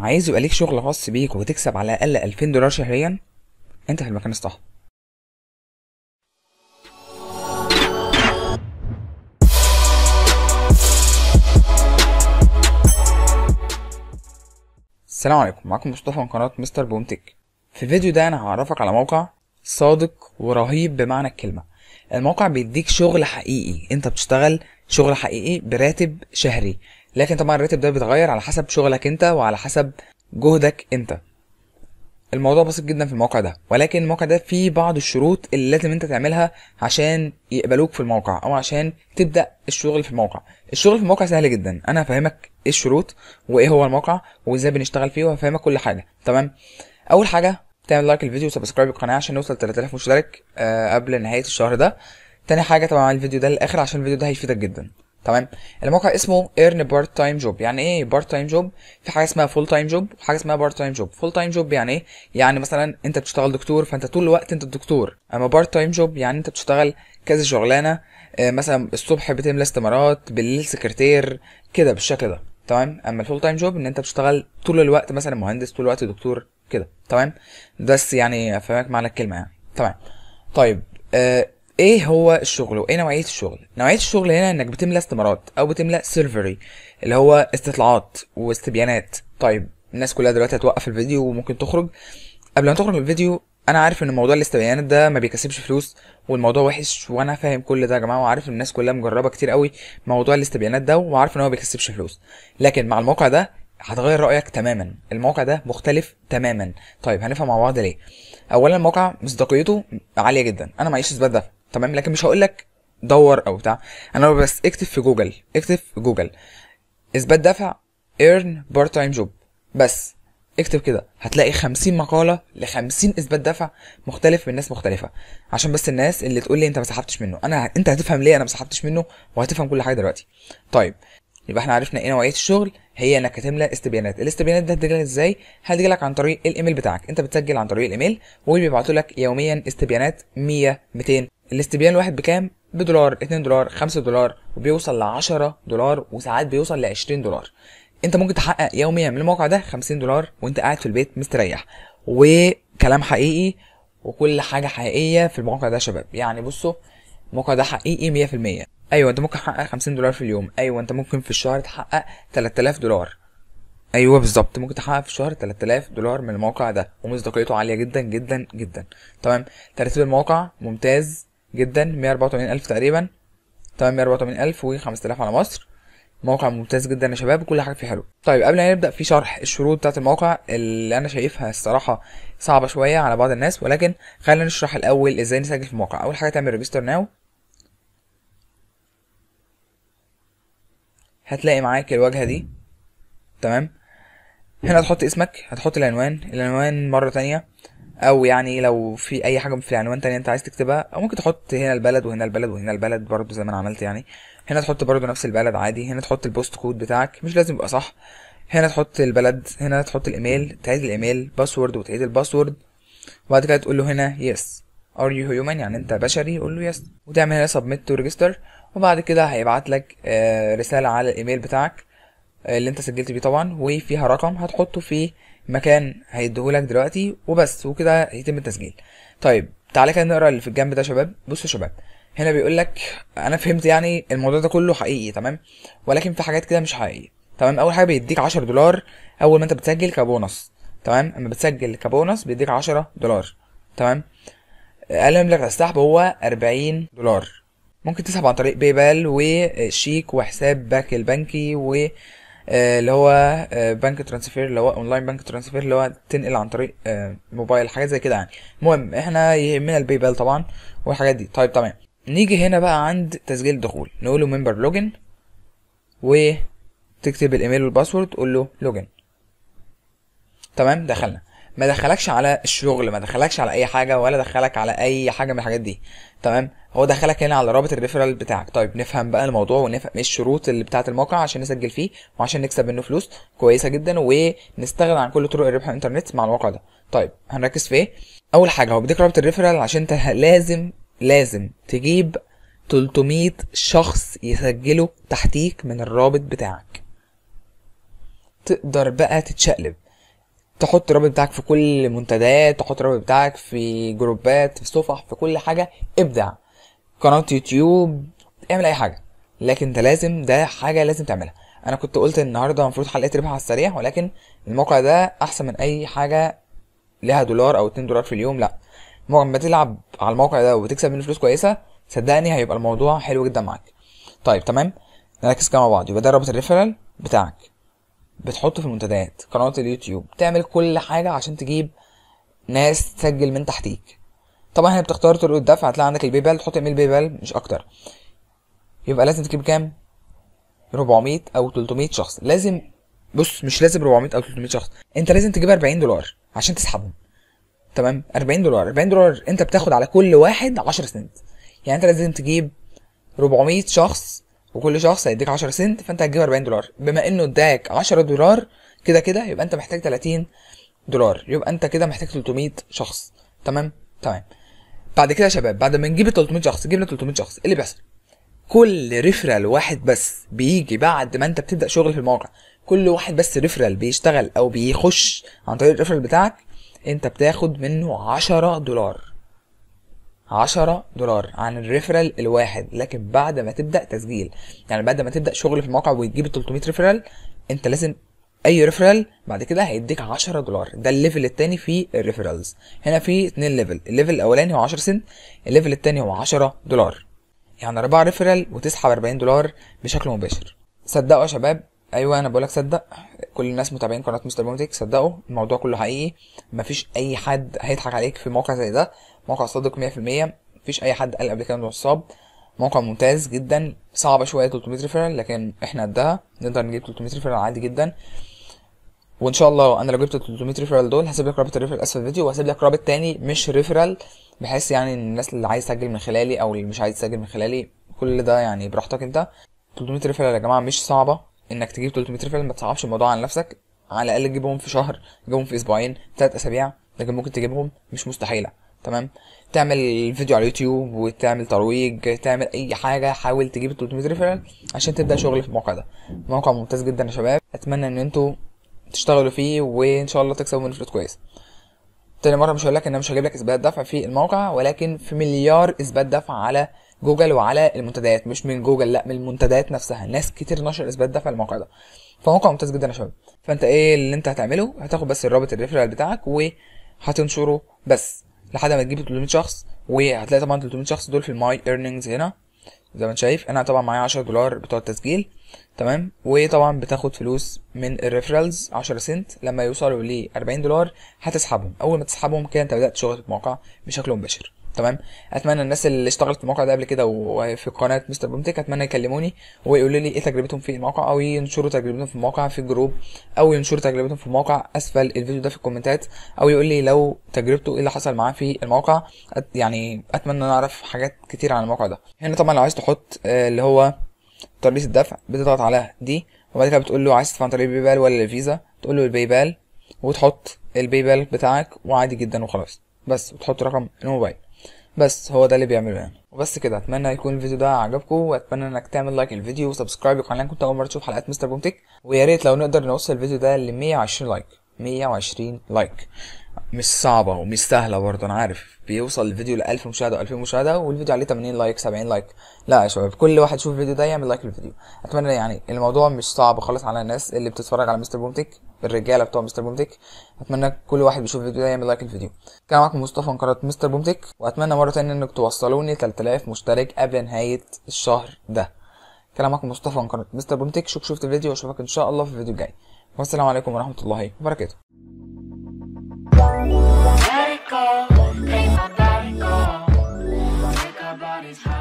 عايز يبقى ليك شغل خاص بيك وتكسب على الأقل 2000 دولار شهريا أنت في المكان الصح السلام عليكم معكم مصطفى من قناة مستر بومتك في الفيديو ده أنا هعرفك على موقع صادق ورهيب بمعنى الكلمة الموقع بيديك شغل حقيقي انت بتشتغل شغل حقيقي براتب شهري لكن طبعا الراتب ده بيتغير على حسب شغلك انت وعلى حسب جهدك انت الموضوع بسيط جدا في الموقع ده ولكن الموقع ده فيه بعض الشروط اللي لازم انت تعملها عشان يقبلوك في الموقع او عشان تبدا الشغل في الموقع الشغل في الموقع سهل جدا انا هفهمك ايه الشروط وايه هو الموقع وازاي بنشتغل فيه وهفهمك كل حاجه تمام اول حاجه تعمل لايك الفيديو وسبسكرايب القناه عشان نوصل 3000 مشترك آه، قبل نهايه الشهر ده تاني حاجه طبعا الفيديو ده للاخر عشان الفيديو ده هيفيدك جدا تمام الموقع اسمه ايرن بارت تايم جوب يعني ايه بارت تايم جوب في حاجه اسمها فول تايم جوب وحاجه اسمها بارت تايم جوب فول تايم جوب يعني ايه يعني مثلا انت بتشتغل دكتور فانت طول الوقت انت الدكتور اما بارت تايم جوب يعني انت بتشتغل كذا شغلانه آه، مثلا الصبح بتملى استمارات بالليل سكرتير كده بالشكل ده تمام اما الفول تايم جوب ان انت بتشتغل طول الوقت مثلا مهندس طول الوقت دكتور كده تمام بس يعني افهمك معنى الكلمه يعني تمام طيب آه ايه هو الشغل وايه نوعيه الشغل نوعيه الشغل هنا انك بتملى استمارات او بتملى سيرفري اللي هو استطلاعات واستبيانات طيب الناس كلها دلوقتي هتوقف الفيديو وممكن تخرج قبل ما تخرج من الفيديو انا عارف ان موضوع الاستبيانات ده ما بيكسبش فلوس والموضوع وحش وانا فاهم كل ده يا جماعه وعارف ان الناس كلها مجربه كتير قوي موضوع الاستبيانات ده وعارف ان هو ما بيكسبش فلوس لكن مع الموقع ده هتغير رايك تماما الموقع ده مختلف تماما طيب هنفهم مع بعض ليه اولا الموقع مصداقيته عاليه جدا انا معيش اثبات ده تمام لكن مش هقول لك دور او بتاع انا بس اكتب في جوجل اكتب في جوجل اثبات دفع earn part time job بس اكتب كده هتلاقي 50 مقاله ل 50 اثبات دفع مختلف من ناس مختلفه عشان بس الناس اللي تقول لي انت ما سحبتش منه انا انت هتفهم ليه انا ما سحبتش منه وهتفهم كل حاجه دلوقتي طيب يبقى احنا عرفنا ايه نوعيه الشغل هي انك هتملى استبيانات الاستبيانات ده هتجيلك ازاي هتجيلك عن طريق الايميل بتاعك انت بتسجل عن طريق الايميل وبيبعتوا لك يوميا استبيانات 100 200 الاستبيان الواحد بكام بدولار 2 دولار 5 دولار وبيوصل ل 10 دولار وساعات بيوصل ل 20 دولار انت ممكن تحقق يوميا من الموقع ده 50 دولار وانت قاعد في البيت مستريح وكلام حقيقي وكل حاجه حقيقيه في الموقع ده يا شباب يعني بصوا الموقع ده حقيقي 100% ايوه انت ممكن تحقق 50 دولار في اليوم ايوه انت ممكن في الشهر تحقق 3000 دولار ايوه بالظبط ممكن تحقق في الشهر 3000 دولار من الموقع ده ومصداقيته عاليه جدا جدا جدا تمام ترتيب الموقع ممتاز جدا 184000 تقريبا تمام 184000 و5000 على مصر موقع ممتاز جدا يا شباب كل حاجه فيه حلو طيب قبل ما نبدا في شرح الشروط بتاعه الموقع اللي انا شايفها الصراحه صعبه شويه على بعض الناس ولكن خلينا نشرح الاول ازاي نسجل في الموقع اول حاجه تعمل ريجستر ناو هتلاقي معاك الواجهه دي تمام هنا هتحط اسمك هتحط العنوان العنوان مره تانية او يعني لو في اي حاجه في العنوان تاني انت عايز تكتبها او ممكن تحط هنا البلد وهنا البلد وهنا البلد برضو زي ما انا عملت يعني هنا تحط برضو نفس البلد عادي هنا تحط البوست كود بتاعك مش لازم يبقى صح هنا تحط البلد هنا تحط الايميل تعيد الايميل باسورد وتعيد الباسورد وبعد كده تقول له هنا يس ار يو هيومن يعني انت بشري قول له يس وتعمل هنا سبميت تو ريجستر وبعد كده هيبعت لك آه، رساله على الايميل بتاعك آه، اللي انت سجلت بيه طبعا وفيها رقم هتحطه فيه مكان هيديهولك دلوقتي وبس وكده هيتم التسجيل طيب تعالى كده نقرا اللي في الجنب ده شباب بصوا يا شباب هنا بيقول لك انا فهمت يعني الموضوع ده كله حقيقي تمام ولكن في حاجات كده مش حقيقيه تمام اول حاجه بيديك 10 دولار اول ما انت بتسجل كبونص تمام اما بتسجل كبونص بيديك 10 دولار تمام اقل مبلغ السحب هو 40 دولار ممكن تسحب عن طريق باي بال وشيك وحساب باك البنكي و آه، اللي هو بنك آه، ترانسفير اللي هو اونلاين بنك ترانسفير اللي هو تنقل عن طريق موبايل آه، حاجه زي كده يعني المهم احنا يهمنا البي بال طبعا والحاجات دي طيب تمام نيجي هنا بقى عند تسجيل الدخول نقول له ممبر لوجن وتكتب الايميل والباسورد تقول له لوجن تمام دخلنا ما دخلكش على الشغل ما دخلكش على اي حاجه ولا دخلك على اي حاجه من الحاجات دي تمام هو دخلك هنا على رابط الريفرال بتاعك طيب نفهم بقى الموضوع ونفهم ايه الشروط اللي بتاعه الموقع عشان نسجل فيه وعشان نكسب منه فلوس كويسه جدا ونستغنى عن كل طرق الربح الانترنت مع الواقع ده طيب هنركز في ايه اول حاجه هو بيديك رابط الريفرال عشان انت لازم لازم تجيب 300 شخص يسجلوا تحتيك من الرابط بتاعك تقدر بقى تتشقلب تحط الرابط بتاعك في كل منتديات تحط الرابط بتاعك في جروبات في صفح في كل حاجه ابدع قناه يوتيوب اعمل اي حاجه لكن انت لازم ده حاجه لازم تعملها انا كنت قلت النهارده المفروض حلقه ربح على السريع ولكن الموقع ده احسن من اي حاجه لها دولار او 2 دولار في اليوم لا لما تلعب على الموقع ده وبتكسب منه فلوس كويسه صدقني هيبقى الموضوع حلو جدا معاك طيب تمام نركز كده مع بعض يبقى ده رابط الريفرال بتاعك بتحطه في المنتديات قنوات اليوتيوب تعمل كل حاجه عشان تجيب ناس تسجل من تحتيك طبعا هنا بتختار طرق الدفع هتلاقي عندك البي بال تحط ايميل بي بال مش اكتر يبقى لازم تجيب كام 400 او 300 شخص لازم بص مش لازم 400 او 300 شخص انت لازم تجيب 40 دولار عشان تسحبهم تمام 40 دولار 40 دولار انت بتاخد على كل واحد 10 سنت يعني انت لازم تجيب 400 شخص وكل شخص هيديك 10 سنت فانت هتجيب 40 دولار بما انه اداك 10 دولار كده كده يبقى انت محتاج 30 دولار يبقى انت كده محتاج 300 شخص تمام تمام بعد كده يا شباب بعد ما نجيب ال 300 شخص جبنا 300 شخص ايه اللي بيحصل كل ريفرال واحد بس بيجي بعد ما انت بتبدا شغل في الموقع كل واحد بس ريفرال بيشتغل او بيخش عن طريق الريفرال بتاعك انت بتاخد منه 10 دولار 10 دولار عن الريفرال الواحد لكن بعد ما تبدا تسجيل يعني بعد ما تبدا شغل في الموقع وتجيب 300 ريفرال انت لازم اي ريفرال بعد كده هيديك 10 دولار ده الليفل الثاني في الريفرالز هنا في اثنين ليفل الليفل الاولاني هو 10 سنت الليفل الثاني هو 10 دولار يعني 4 ريفرال وتسحب 40 دولار بشكل مباشر صدقوا يا شباب ايوه انا بقولك صدق كل الناس متابعين قناه مستر بومتك صدقوا الموضوع كله حقيقي مفيش اي حد هيضحك عليك في موقع زي ده موقع صادق 100% مفيش اي حد قال قبل كده انه نصاب موقع ممتاز جدا صعبه شويه 300 ريفرال لكن احنا قدها نقدر نجيب 300 ريفرال عادي جدا وان شاء الله انا لو جبت 300 ريفرال دول هسيب لك رابط الريفرال اسفل الفيديو وهسيب لك رابط تاني مش ريفرال بحيث يعني الناس اللي عايز تسجل من خلالي او اللي مش عايز تسجل من خلالي كل ده يعني براحتك انت 300 ريفرال يا جماعه مش صعبه انك تجيب 300 ريفرال ما تصعبش الموضوع على نفسك على الاقل تجيبهم في شهر تجيبهم في اسبوعين ثلاث اسابيع لكن ممكن تجيبهم مش مستحيله تمام تعمل فيديو على اليوتيوب وتعمل ترويج تعمل اي حاجه حاول تجيب 300 ريفرال عشان تبدا شغل في الموقع ده موقع ممتاز جدا يا شباب اتمنى ان انتوا تشتغلوا فيه وان شاء الله تكسبوا منه فلوس كويس تاني مره مش هقول لك ان انا مش هجيب لك اثبات دفع في الموقع ولكن في مليار اثبات دفع على جوجل وعلى المنتديات مش من جوجل لا من المنتديات نفسها ناس كتير نشر اثبات ده في الموقع ده فموقع ممتاز جدا يا شباب فانت ايه اللي انت هتعمله هتاخد بس الرابط الريفرال بتاعك وهتنشره بس لحد ما تجيب 300 شخص وهتلاقي طبعا 300 شخص دول في الماي ايرنينجز هنا زي ما انت شايف انا طبعا معايا 10 دولار بتوع التسجيل تمام وطبعا بتاخد فلوس من الريفرالز 10 سنت لما يوصلوا ل 40 دولار هتسحبهم اول ما تسحبهم كده انت بدات شغل الموقع بشكل مباشر تمام اتمنى الناس اللي اشتغلت في الموقع ده قبل كده وفي قناه مستر بومتك اتمنى يكلموني ويقولوا لي ايه تجربتهم في الموقع او ينشروا تجربتهم في الموقع في جروب او ينشروا تجربتهم في الموقع اسفل الفيديو ده في الكومنتات او يقول لي لو تجربته ايه اللي حصل معاه في الموقع يعني اتمنى نعرف اعرف حاجات كتير عن الموقع ده هنا طبعا لو عايز تحط آه، اللي هو ترابيزه الدفع بتضغط على دي وبعد كده بتقول له عايز تدفع عن طريق الباي بال ولا الفيزا تقول له الباي بال وتحط الباي بال بتاعك وعادي جدا وخلاص بس وتحط رقم الموبايل بس هو ده اللي بيعمله يعني وبس كده اتمنى يكون الفيديو ده عجبكم واتمنى انك تعمل لايك للفيديو وسبسكرايب للقناه كنت اول مره تشوف حلقات مستر بومتك ويا ريت لو نقدر نوصل الفيديو ده ل 120 لايك 120 لايك مش صعبة ومش سهلة برضه أنا عارف بيوصل الفيديو ل 1000 مشاهدة و2000 مشاهدة والفيديو عليه 80 لايك 70 لايك لا يا شباب كل واحد يشوف الفيديو ده يعمل لايك للفيديو أتمنى يعني الموضوع مش صعب خالص على الناس اللي بتتفرج على مستر بومتك الرجاله بتوع مستر بومتك اتمنى كل واحد بيشوف الفيديو ده يعمل لايك للفيديو كان معاكم مصطفى من قناه مستر بومتك واتمنى مره تانية انك توصلوني 3000 مشترك قبل نهايه الشهر ده كان معاكم مصطفى من قناه مستر بومتك شوف شفت الفيديو واشوفك ان شاء الله في الفيديو الجاي والسلام عليكم ورحمه الله وبركاته Let